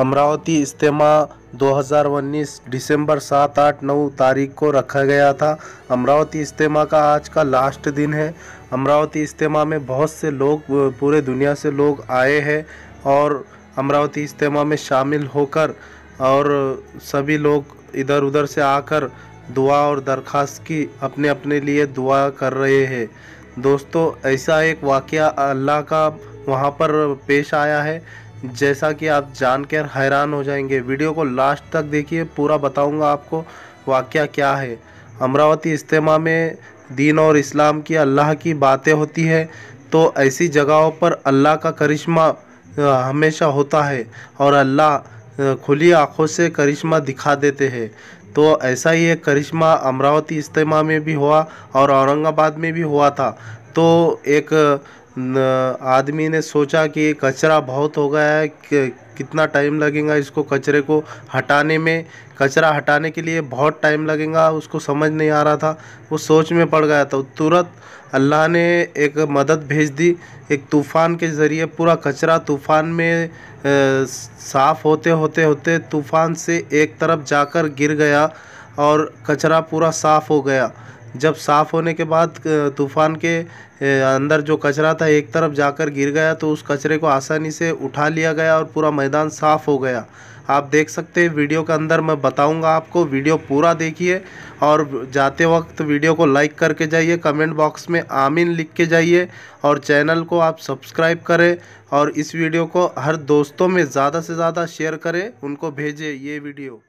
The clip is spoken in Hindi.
अमरावती इज्तेमा 2019 दिसंबर सात आठ नौ तारीख को रखा गया था अमरावती इज्तेमा का आज का लास्ट दिन है अमरावती इज्तेमा में बहुत से लोग पूरे दुनिया से लोग आए हैं और अमरावती इज्तेमा में शामिल होकर और सभी लोग इधर उधर से आकर दुआ और दरख्वास्त की अपने अपने लिए दुआ कर रहे हैं दोस्तों ऐसा एक वाक़ अल्लाह का वहाँ पर पेश आया है जैसा कि आप जानकर हैरान हो जाएंगे वीडियो को लास्ट तक देखिए पूरा बताऊंगा आपको वाक्य क्या है अमरावती इज्तम में दीन और इस्लाम की अल्लाह की बातें होती है तो ऐसी जगहों पर अल्लाह का करिश्मा हमेशा होता है और अल्लाह खुली आँखों से करिश्मा दिखा देते हैं तो ऐसा ही एक करिश्मा अमरावती इज्तम में भी हुआ और औरंगाबाद में भी हुआ था तो एक आदमी ने सोचा कि कचरा बहुत हो गया है कितना टाइम लगेगा इसको कचरे को हटाने में कचरा हटाने के लिए बहुत टाइम लगेगा उसको समझ नहीं आ रहा था वो सोच में पड़ गया था तुरंत अल्लाह ने एक मदद भेज दी एक तूफ़ान के ज़रिए पूरा कचरा तूफ़ान में साफ़ होते होते होते तूफ़ान से एक तरफ जाकर गिर गया और कचरा पूरा साफ़ हो गया जब साफ़ होने के बाद तूफ़ान के अंदर जो कचरा था एक तरफ जाकर गिर गया तो उस कचरे को आसानी से उठा लिया गया और पूरा मैदान साफ़ हो गया आप देख सकते हैं वीडियो के अंदर मैं बताऊंगा आपको वीडियो पूरा देखिए और जाते वक्त वीडियो को लाइक करके जाइए कमेंट बॉक्स में आमीन लिख के जाइए और चैनल को आप सब्सक्राइब करें और इस वीडियो को हर दोस्तों में ज़्यादा से ज़्यादा शेयर करें उनको भेजें ये वीडियो